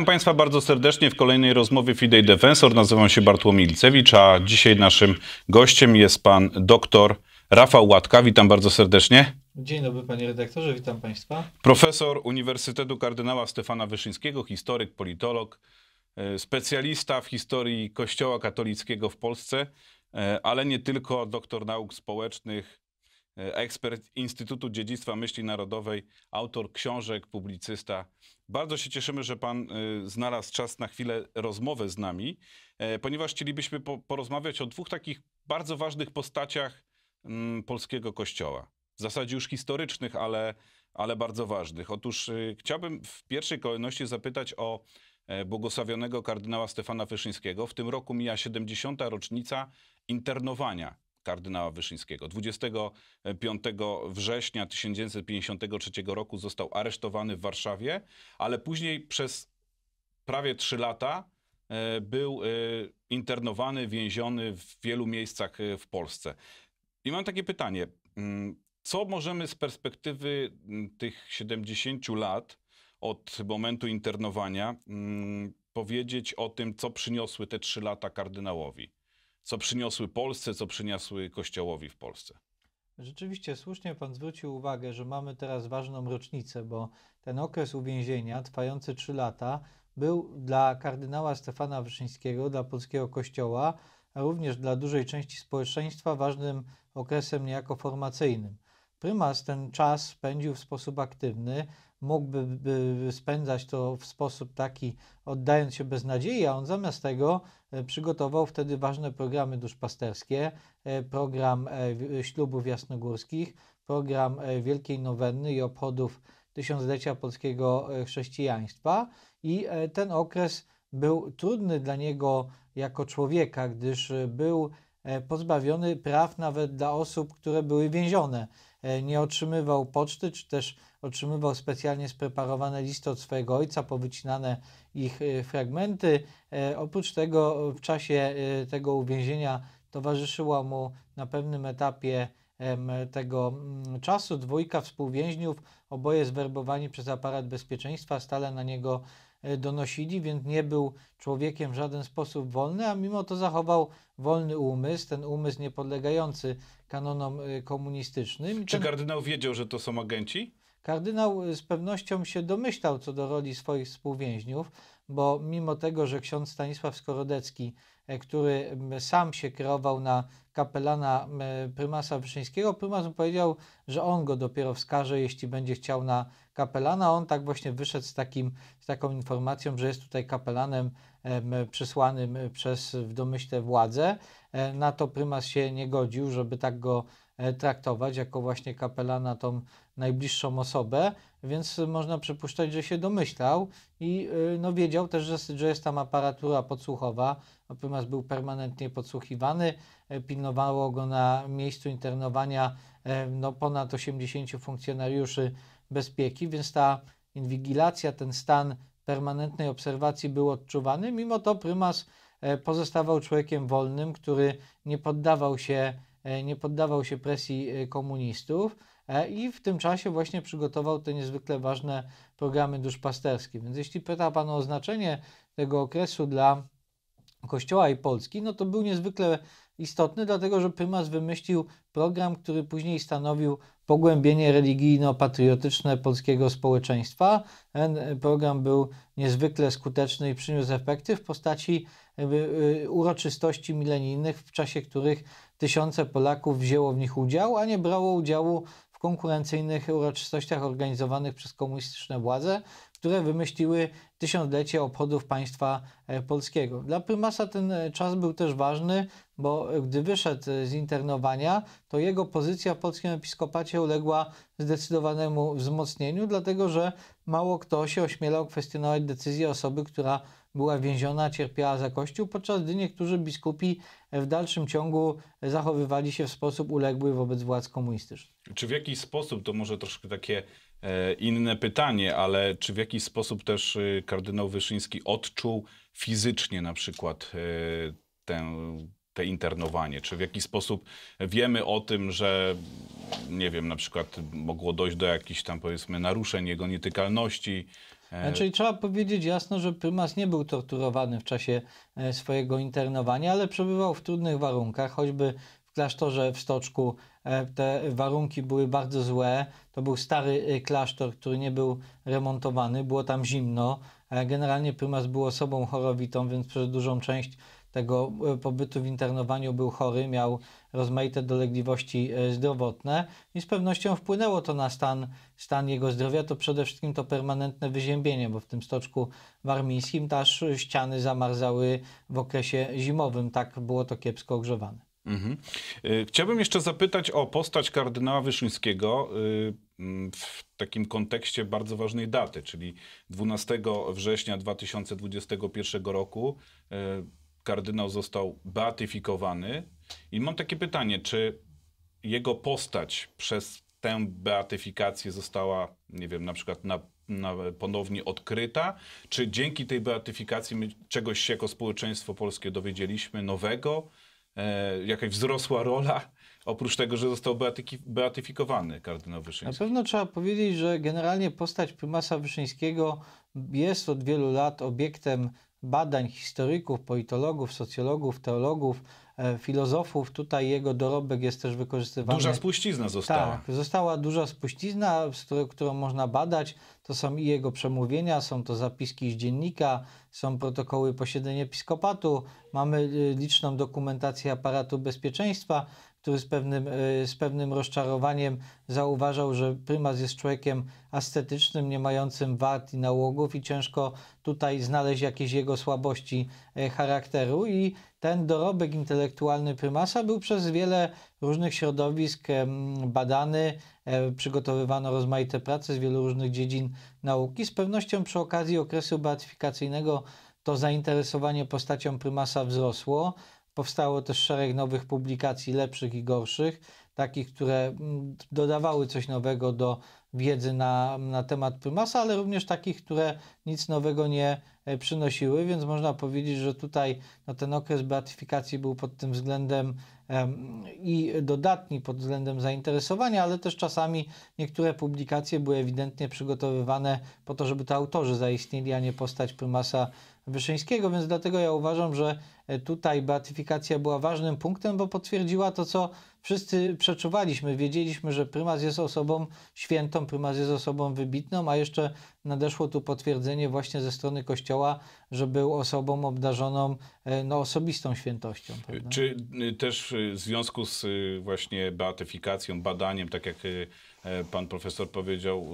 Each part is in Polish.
Witam Państwa bardzo serdecznie w kolejnej rozmowie Fidei Defensor. Nazywam się Bartłomiej Licewicz, a dzisiaj naszym gościem jest pan doktor Rafał Łatka. Witam bardzo serdecznie. Dzień dobry panie redaktorze, witam Państwa. Profesor Uniwersytetu Kardynała Stefana Wyszyńskiego, historyk, politolog, e, specjalista w historii Kościoła katolickiego w Polsce, e, ale nie tylko doktor nauk społecznych, E, ekspert Instytutu Dziedzictwa Myśli Narodowej, autor książek, publicysta. Bardzo się cieszymy, że Pan e, znalazł czas na chwilę rozmowy z nami, e, ponieważ chcielibyśmy porozmawiać o dwóch takich bardzo ważnych postaciach mm, polskiego kościoła. W zasadzie już historycznych, ale, ale bardzo ważnych. Otóż chciałbym w pierwszej kolejności zapytać o błogosławionego kardynała Stefana Wyszyńskiego. W tym roku mija 70. rocznica internowania kardynała Wyszyńskiego. 25 września 1953 roku został aresztowany w Warszawie, ale później przez prawie 3 lata e, był e, internowany, więziony w wielu miejscach e, w Polsce. I mam takie pytanie. Mm, co możemy z perspektywy mm, tych 70 lat od momentu internowania mm, powiedzieć o tym, co przyniosły te trzy lata kardynałowi? co przyniosły Polsce, co przyniosły Kościołowi w Polsce. Rzeczywiście słusznie Pan zwrócił uwagę, że mamy teraz ważną rocznicę, bo ten okres uwięzienia, trwający 3 lata, był dla kardynała Stefana Wyszyńskiego, dla polskiego kościoła, a również dla dużej części społeczeństwa ważnym okresem niejako formacyjnym. Prymas ten czas spędził w sposób aktywny, mógłby y, y, spędzać to w sposób taki, oddając się bez nadziei, a on zamiast tego y, przygotował wtedy ważne programy duszpasterskie, program e, ślubów jasnogórskich, program e, Wielkiej Nowenny i obchodów tysiąclecia polskiego e, chrześcijaństwa i ten okres był trudny dla niego jako człowieka, gdyż był E, pozbawiony praw nawet dla osób, które były więzione. E, nie otrzymywał poczty, czy też otrzymywał specjalnie spreparowane listy od swojego ojca, powycinane ich e, fragmenty. Oprócz tego w czasie tego uwięzienia towarzyszyła mu na pewnym etapie tego mm, czasu dwójka współwięźniów, oboje zwerbowani przez aparat bezpieczeństwa, stale na niego E, donosili, więc nie był człowiekiem w żaden sposób wolny, a mimo to zachował wolny umysł, ten umysł niepodlegający kanonom e, komunistycznym. Czy ten... kardynał wiedział, że to są agenci? Kardynał e, z pewnością się domyślał co do roli swoich współwięźniów, bo mimo tego, że ksiądz Stanisław Skorodecki, który sam się kierował na kapelana prymasa Wyszyńskiego, prymas powiedział, że on go dopiero wskaże, jeśli będzie chciał na kapelana. On tak właśnie wyszedł z, takim, z taką informacją, że jest tutaj kapelanem przysłanym przez w domyśle władzę. E, na to prymas się nie godził, żeby tak go e, traktować jako właśnie kapelana tą najbliższą osobę, więc można przypuszczać, że się domyślał i e, no, wiedział też, że, że jest tam aparatura podsłuchowa. No, prymas był permanentnie podsłuchiwany, pilnowało go na miejscu internowania no, ponad 80 funkcjonariuszy bezpieki, więc ta inwigilacja, ten stan permanentnej obserwacji był odczuwany. Mimo to prymas e, pozostawał człowiekiem wolnym, który nie poddawał się, e, nie poddawał się presji e, komunistów i w tym czasie właśnie przygotował te niezwykle ważne programy duszpasterskie. Więc jeśli pyta Pan o znaczenie tego okresu dla Kościoła i Polski, no to był niezwykle istotny, dlatego że prymas wymyślił program, który później stanowił pogłębienie religijno-patriotyczne polskiego społeczeństwa. Ten e, program był niezwykle skuteczny i przyniósł efekty w postaci e, uroczystości milenijnych, w czasie których tysiące Polaków wzięło w nich udział, a nie brało udziału w konkurencyjnych uroczystościach organizowanych przez komunistyczne władze, które wymyśliły tysiąclecie obchodów państwa e, polskiego. Dla prymasa ten czas był też ważny bo e, gdy wyszedł e, z internowania, to jego pozycja w polskim episkopacie uległa zdecydowanemu wzmocnieniu, dlatego że mało kto się ośmielał kwestionować decyzję osoby, która była więziona, cierpiała za Kościół, podczas gdy niektórzy biskupi e, w dalszym ciągu zachowywali się w sposób uległy wobec władz komunistycznych. Czy w jakiś sposób, to może troszkę takie inne pytanie, ale czy w jakiś sposób też kardynał Wyszyński odczuł fizycznie na przykład tę te internowanie? Czy w jakiś sposób wiemy o tym, że nie wiem, na przykład mogło dojść do jakichś tam powiedzmy naruszeń jego nietykalności? E, znaczy trzeba powiedzieć jasno, że prymas nie był torturowany w czasie e, swojego internowania, ale przebywał w trudnych warunkach, choćby w klasztorze w Stoczku e, te warunki były bardzo złe. To był stary klasztor, który nie był remontowany, było tam zimno. Generalnie prymas był osobą chorowitą, więc przez dużą część tego e, pobytu w internowaniu był chory, miał rozmaite dolegliwości e, zdrowotne i z pewnością wpłynęło to na stan, stan jego zdrowia. To przede wszystkim to permanentne wyziębienie, bo w tym stoczku warmińskim też ściany zamarzały w okresie zimowym. Tak było to kiepsko ogrzewane. Mhm. E, chciałbym jeszcze zapytać o postać kardynała Wyszyńskiego w takim kontekście bardzo ważnej daty, czyli 12 września 2021 roku kardynał został beatyfikowany. I mam takie pytanie, czy jego postać przez tę beatyfikację została, nie wiem, na przykład na, na ponownie odkryta? Czy dzięki tej beatyfikacji my czegoś się jako społeczeństwo polskie dowiedzieliśmy nowego? E, jakaś wzrosła rola? Oprócz tego, że został beatyki, beatyfikowany kardynał Wyszyński. Na pewno trzeba powiedzieć, że generalnie postać prymasa Wyszyńskiego jest od wielu lat obiektem badań historyków, politologów, socjologów, teologów, e, filozofów. Tutaj jego dorobek jest też wykorzystywany. Duża spuścizna została. Tak, została duża spuścizna, którą można badać. To są i jego przemówienia, są to zapiski z dziennika, są protokoły posiedzeń episkopatu, mamy y, liczną dokumentację aparatu bezpieczeństwa który z pewnym, e, z pewnym rozczarowaniem zauważał, że prymas jest człowiekiem ascetycznym, nie mającym wad i nałogów i ciężko tutaj znaleźć jakieś jego słabości e, charakteru i ten dorobek intelektualny prymasa był przez wiele różnych środowisk badany, e, przygotowywano rozmaite prace z wielu różnych dziedzin nauki. Z pewnością przy okazji okresu beatyfikacyjnego to zainteresowanie postacią prymasa wzrosło. Powstało też szereg nowych publikacji, lepszych i gorszych, takich, które mm, dodawały coś nowego do wiedzy na, na temat prymasa, ale również takich, które nic nowego nie e, przynosiły, więc można powiedzieć, że tutaj no, ten okres beatyfikacji był pod tym względem um, i dodatni pod względem zainteresowania, ale też czasami niektóre publikacje były ewidentnie przygotowywane po to, żeby to autorzy zaistnieli, a nie postać prymasa Wyszyńskiego, więc dlatego ja uważam, że e, tutaj beatyfikacja była ważnym punktem, bo potwierdziła to, co wszyscy przeczuwaliśmy. Wiedzieliśmy, że prymas jest osobą świętą, prymas jest osobą wybitną, a jeszcze nadeszło tu potwierdzenie właśnie ze strony Kościoła, że był osobą obdarzoną e, no, osobistą świętością. Prawda? Czy y, też w związku z y, właśnie beatyfikacją, badaniem, tak jak y, e, pan profesor powiedział,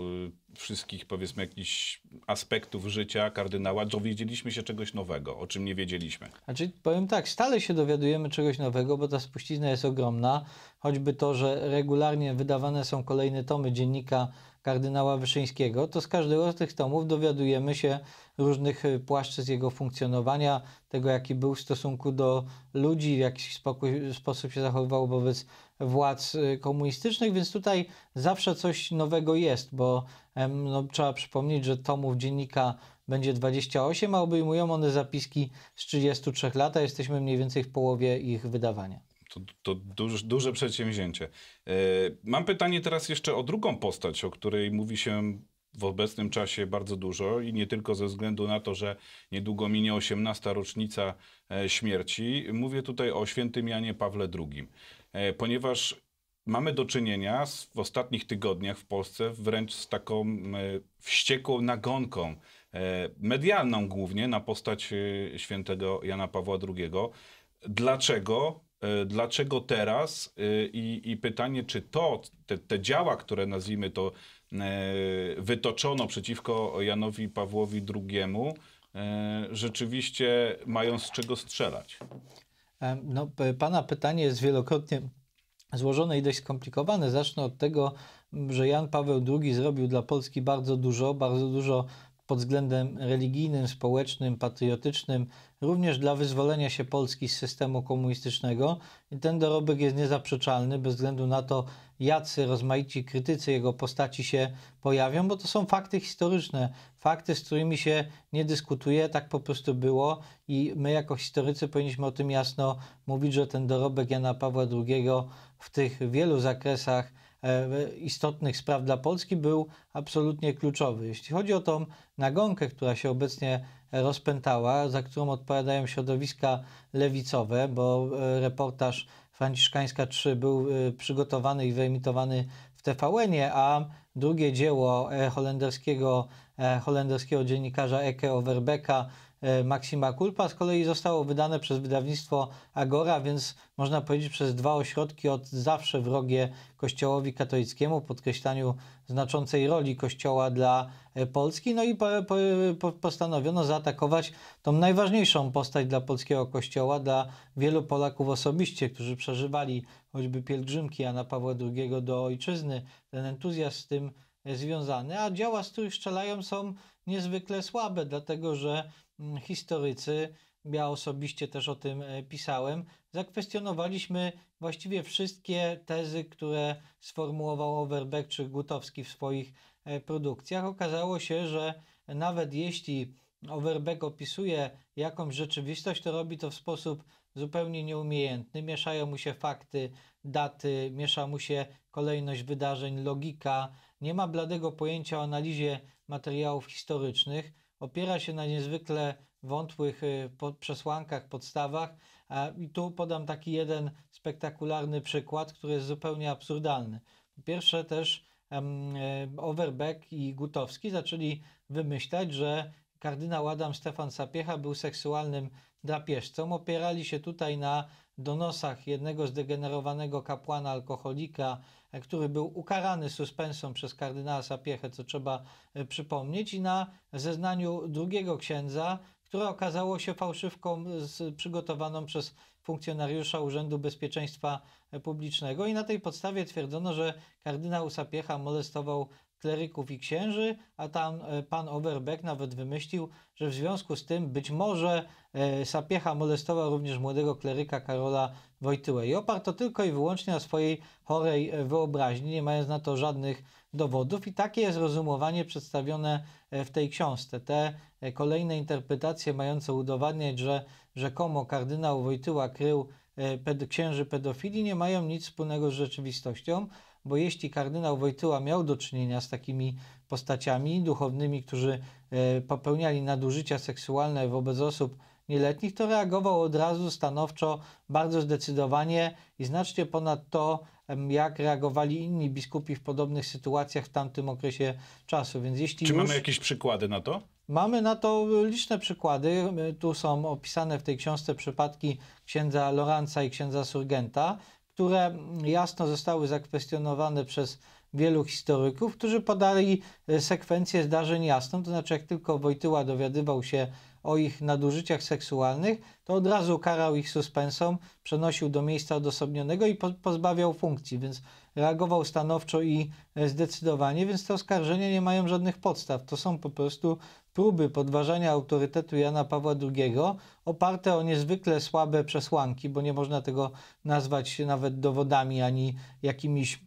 wszystkich, powiedzmy, jakichś aspektów życia kardynała, dowiedzieliśmy się czegoś nowego, o czym nie wiedzieliśmy. Znaczy, powiem tak, stale się dowiadujemy czegoś nowego, bo ta spuścizna jest ogromna. Choćby to, że regularnie wydawane są kolejne tomy dziennika kardynała Wyszyńskiego, to z każdego z tych tomów dowiadujemy się różnych y, płaszczyzn jego funkcjonowania, tego jaki był w stosunku do ludzi, w jaki spokój, sposób się zachowywał wobec władz y, komunistycznych, więc tutaj zawsze coś nowego jest, bo no, trzeba przypomnieć, że tomów dziennika będzie 28, a obejmują one zapiski z 33 lat, a jesteśmy mniej więcej w połowie ich wydawania. To, to duż, duże przedsięwzięcie. E, mam pytanie teraz jeszcze o drugą postać, o której mówi się w obecnym czasie bardzo dużo i nie tylko ze względu na to, że niedługo minie 18. rocznica e, śmierci. Mówię tutaj o świętym Janie Pawle II, e, ponieważ mamy do czynienia z, w ostatnich tygodniach w Polsce wręcz z taką wściekłą nagonką medialną głównie na postać świętego Jana Pawła II. Dlaczego Y, dlaczego teraz y, I, i, pytanie, czy to, te, te działa, które nazwijmy to, y, wytoczono przeciwko Janowi Pawłowi II, rzeczywiście mają z czego strzelać? No, pana pytanie jest wielokrotnie złożone i dość skomplikowane. Zacznę od tego, że Jan Paweł II zrobił dla Polski bardzo dużo, bardzo dużo pod względem religijnym, społecznym, patriotycznym, również dla wyzwolenia się Polski z systemu komunistycznego i ten dorobek jest niezaprzeczalny bez względu na to, jacy rozmaici krytycy jego postaci się pojawią, bo to są fakty historyczne, fakty, z którymi się nie dyskutuje, tak po prostu było i my jako historycy powinniśmy o tym jasno mówić, że ten dorobek Jana Pawła II w tych wielu zakresach e, istotnych spraw dla Polski był absolutnie kluczowy. Jeśli chodzi o tą nagonkę, która się obecnie rozpętała, za którą odpowiadają środowiska lewicowe, bo e, reportaż Franciszkańska 3 był e, przygotowany i wyemitowany w tvn a drugie dzieło e, holenderskiego, holenderskiego dziennikarza Eke Overbecka E, Maxima Kulpa z kolei zostało wydane przez wydawnictwo Agora, więc można powiedzieć przez dwa ośrodki od zawsze wrogie Kościołowi katolickiemu, podkreślaniu znaczącej roli Kościoła dla e, Polski. No i po, po, postanowiono zaatakować tą najważniejszą postać dla polskiego Kościoła, dla wielu Polaków osobiście, którzy przeżywali choćby pielgrzymki Jana Pawła II do ojczyzny, ten entuzjazm z tym e, związany, a działa, z których strzelają są niezwykle słabe, dlatego że Mm, historycy, ja osobiście też o tym e, pisałem, zakwestionowaliśmy właściwie wszystkie tezy, które sformułował Overbeck czy Gutowski w swoich e, produkcjach. Okazało się, że nawet jeśli Overbeck opisuje jakąś rzeczywistość, to robi to w sposób zupełnie nieumiejętny. Mieszają mu się fakty, daty, miesza mu się kolejność wydarzeń, logika. Nie ma bladego pojęcia o analizie materiałów historycznych opiera się na niezwykle wątłych y, przesłankach, podstawach. I tu podam taki jeden spektakularny przykład, który jest zupełnie absurdalny. Po pierwsze też e, Overbeck i Gutowski zaczęli wymyślać, że kardynał Adam Stefan Sapiecha był seksualnym drapieżcą. Opierali się tutaj na donosach jednego zdegenerowanego kapłana alkoholika, e, który był ukarany suspensją przez kardynała Sapiechę, co trzeba e, przypomnieć, i na zeznaniu drugiego księdza, które okazało się fałszywką e, przygotowaną przez funkcjonariusza Urzędu Bezpieczeństwa Publicznego i na tej podstawie twierdzono, że kardynał Sapiecha molestował kleryków i księży, a tam e, pan Overbeck nawet wymyślił, że w związku z tym być może e, Sapiecha molestował również młodego kleryka Karola Wojtyłę. I oparto tylko i wyłącznie na swojej chorej e, wyobraźni, nie mając na to żadnych dowodów. I takie jest rozumowanie przedstawione w tej książce. Te kolejne interpretacje mające udowadniać, że rzekomo kardynał Wojtyła krył księży pedofili, nie mają nic wspólnego z rzeczywistością bo jeśli kardynał Wojtyła miał do czynienia z takimi postaciami duchownymi, którzy e, popełniali nadużycia seksualne wobec osób nieletnich, to reagował od razu stanowczo, bardzo zdecydowanie i znacznie ponad to, jak reagowali inni biskupi w podobnych sytuacjach w tamtym okresie czasu. Więc jeśli Czy już... mamy jakieś przykłady na to? Mamy na to liczne przykłady. E, tu są opisane w tej książce przypadki księdza Loranca i księdza Surgenta które jasno zostały zakwestionowane przez wielu historyków, którzy podali e, sekwencję zdarzeń jasną, to znaczy jak tylko Wojtyła dowiadywał się o ich nadużyciach seksualnych, to od razu karał ich suspensą, przenosił do miejsca odosobnionego i pozbawiał funkcji, więc reagował stanowczo i e, zdecydowanie, więc te oskarżenia nie mają żadnych podstaw. To są po prostu próby podważania autorytetu Jana Pawła II oparte o niezwykle słabe przesłanki, bo nie można tego nazwać nawet dowodami ani jakimiś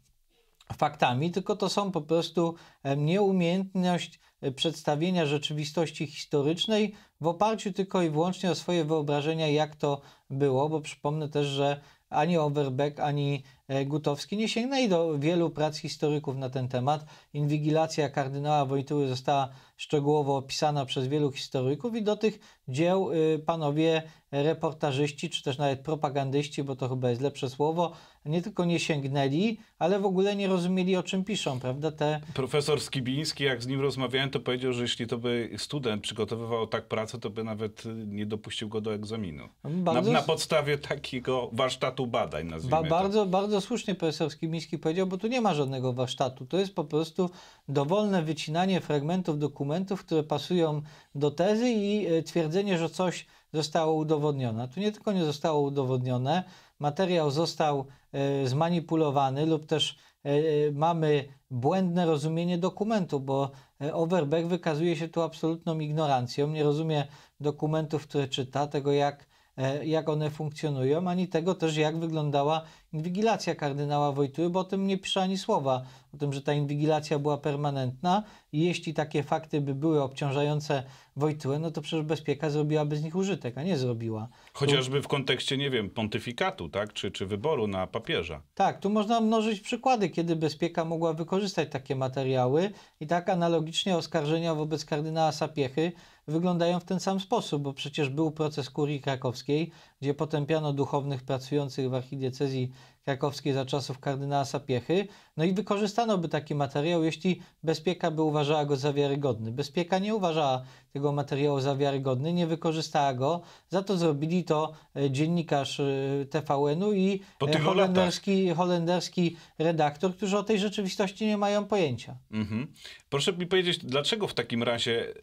faktami, tylko to są po prostu e, nieumiejętność e, przedstawienia rzeczywistości historycznej w oparciu tylko i wyłącznie o swoje wyobrażenia, jak to było, bo przypomnę też, że ani Overbeck, ani e, Gutowski nie sięgnęli do wielu prac historyków na ten temat. Inwigilacja kardynała Wojtyły została szczegółowo opisana przez wielu historyków i do tych dzieł y, panowie reportażyści, czy też nawet propagandyści, bo to chyba jest lepsze słowo, nie tylko nie sięgnęli, ale w ogóle nie rozumieli, o czym piszą, prawda? Te... Profesor Skibiński, jak z nim rozmawiałem, to powiedział, że jeśli to by student przygotowywał tak pracę, to by nawet y, nie dopuścił go do egzaminu. Bardzo... Na, na, podstawie takiego warsztatu badań, nazwijmy ba bardzo, to. bardzo słusznie profesor Skibiński powiedział, bo tu nie ma żadnego warsztatu. To jest po prostu dowolne wycinanie fragmentów dokumentów, które pasują do tezy i y, twierdzenie, że coś zostało udowodnione. Tu nie tylko nie zostało udowodnione, materiał został E, zmanipulowany lub też e, e, mamy błędne rozumienie dokumentu, bo Overbeck wykazuje się tu absolutną ignorancją, nie rozumie dokumentów, które czyta, tego jak E, jak one funkcjonują, ani tego też, jak wyglądała inwigilacja kardynała Wojtyły, bo o tym nie pisze ani słowa, o tym, że ta inwigilacja była permanentna i jeśli takie fakty by były obciążające Wojtyłę, no to przecież bezpieka zrobiłaby z nich użytek, a nie zrobiła. Chociażby w kontekście, nie wiem, pontyfikatu, tak, czy, czy wyboru na papieża. Tak, tu można mnożyć przykłady, kiedy bezpieka mogła wykorzystać takie materiały i tak analogicznie oskarżenia wobec kardynała Sapiechy wyglądają w ten sam sposób, bo przecież był proces kurii krakowskiej, gdzie potępiano duchownych pracujących w archidiecezji krakowskiej za czasów kardynała Sapiechy, no i wykorzystano by taki materiał, jeśli bezpieka by uważała go za wiarygodny. Bezpieka nie uważała tego materiału za wiarygodny, nie wykorzystała go, za to zrobili to e, dziennikarz e, TVN-u i e, tak. holenderski, holenderski redaktor, którzy o tej rzeczywistości nie mają pojęcia. Mhm. Proszę mi powiedzieć, dlaczego w takim razie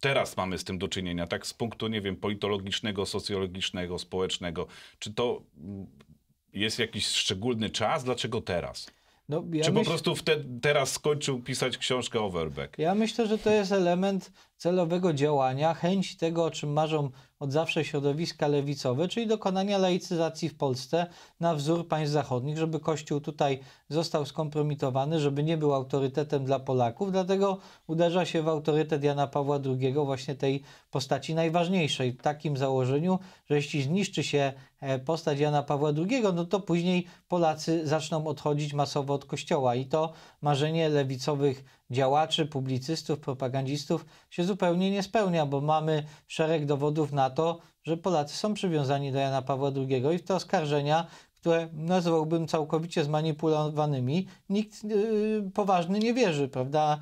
teraz mamy z tym do czynienia, tak z punktu, nie wiem, politologicznego, socjologicznego, społecznego, czy to mm, jest jakiś szczególny czas? Dlaczego teraz? No, ja Czy po prostu te, teraz skończył pisać książkę Overbeck? Ja myślę, że to jest element celowego działania, chęci tego, o czym marzą od zawsze środowiska lewicowe, czyli dokonania laicyzacji w Polsce na wzór państw zachodnich, żeby Kościół tutaj został skompromitowany, żeby nie był autorytetem dla Polaków, dlatego uderza się w autorytet Jana Pawła II, właśnie tej postaci najważniejszej, w takim założeniu, że jeśli zniszczy się e, postać Jana Pawła II, no to później Polacy zaczną odchodzić masowo od Kościoła i to marzenie lewicowych działaczy, publicystów, propagandzistów się zupełnie nie spełnia, bo mamy szereg dowodów na to, że Polacy są przywiązani do Jana Pawła II i w te oskarżenia, które nazwałbym całkowicie zmanipulowanymi, nikt yy, poważny nie wierzy, prawda?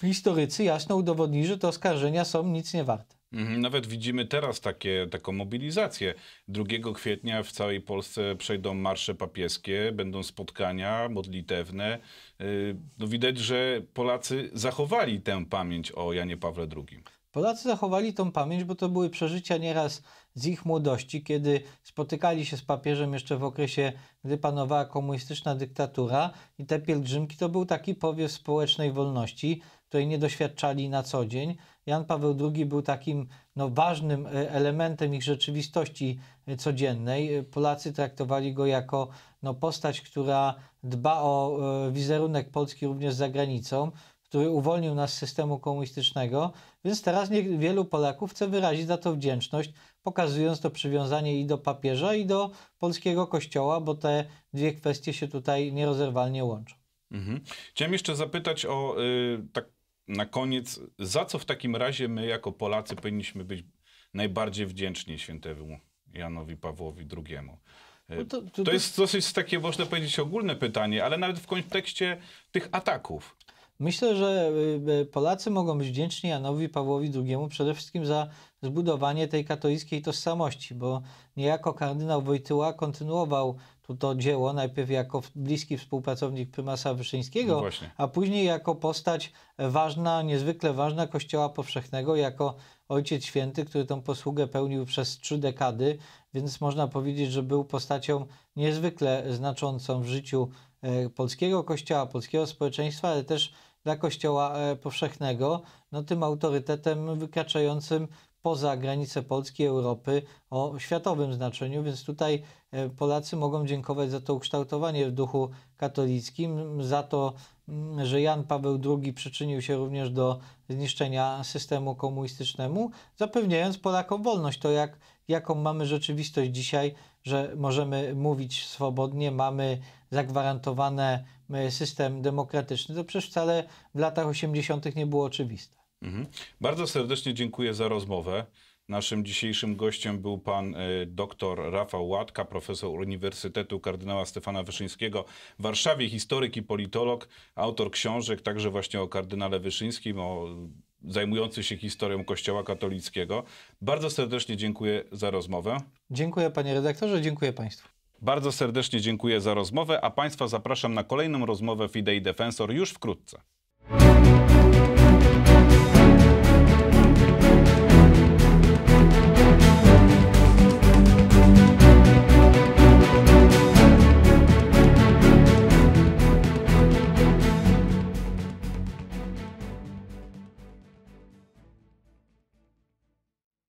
Historycy jasno udowodnili, że te oskarżenia są nic nie warte. Mhm, nawet widzimy teraz takie, taką mobilizację. 2 kwietnia w całej Polsce przejdą marsze papieskie, będą spotkania modlitewne. Y, no widać, że Polacy zachowali tę pamięć o Janie Pawle II. Polacy zachowali tą pamięć, bo to były przeżycia nieraz z ich młodości, kiedy spotykali się z papieżem jeszcze w okresie, gdy panowała komunistyczna dyktatura i te pielgrzymki to był taki powiew społecznej wolności, której nie doświadczali na co dzień. Jan Paweł II był takim no, ważnym e, elementem ich rzeczywistości e, codziennej. E, Polacy traktowali go jako no, postać, która dba o wizerunek Polski również za granicą, który uwolnił nas z systemu komunistycznego, więc teraz wielu Polaków chce wyrazić za to wdzięczność, pokazując to przywiązanie i do papieża, i do polskiego kościoła, bo te dwie kwestie się tutaj nierozerwalnie łączą. Mhm. Chciałem jeszcze zapytać o y, tak na koniec, za co w takim razie my jako Polacy powinniśmy być najbardziej wdzięczni świętemu Janowi Pawłowi II? E, no to, to, to, jest dosyć takie, można powiedzieć, ogólne pytanie, ale nawet w kontekście tych ataków. Myślę, że e, e, Polacy mogą być wdzięczni Janowi Pawłowi II przede wszystkim za zbudowanie tej katolickiej tożsamości, bo niejako kardynał Wojtyła kontynuował to dzieło najpierw jako bliski współpracownik prymasa Wyszyńskiego, no a później jako postać ważna, niezwykle ważna Kościoła Powszechnego, jako Ojciec Święty, który tą posługę pełnił przez trzy dekady, więc można powiedzieć, że był postacią niezwykle znaczącą w życiu e, polskiego Kościoła, polskiego społeczeństwa, ale też dla Kościoła e, powszechnego, no tym autorytetem wykraczającym poza granice Polski, Europy o światowym znaczeniu, więc tutaj e, Polacy mogą dziękować za to ukształtowanie w duchu katolickim, za to, mm, że Jan Paweł II przyczynił się również do zniszczenia systemu komunistycznemu, zapewniając Polakom wolność. To jak, jaką mamy rzeczywistość dzisiaj, że możemy mówić swobodnie, mamy zagwarantowany e, system demokratyczny, to przecież wcale w latach 80. nie było oczywiste. Mhm. Bardzo serdecznie dziękuję za rozmowę. Naszym dzisiejszym gościem był pan e, dr Rafał Łatka, profesor Uniwersytetu Kardynała Stefana Wyszyńskiego w Warszawie, historyk i politolog, autor książek także właśnie o kardynale Wyszyńskim, o zajmujący się historią Kościoła katolickiego. Bardzo serdecznie dziękuję za rozmowę. Dziękuję panie redaktorze, dziękuję państwu. Bardzo serdecznie dziękuję za rozmowę, a państwa zapraszam na kolejną rozmowę Fidei Defensor już wkrótce.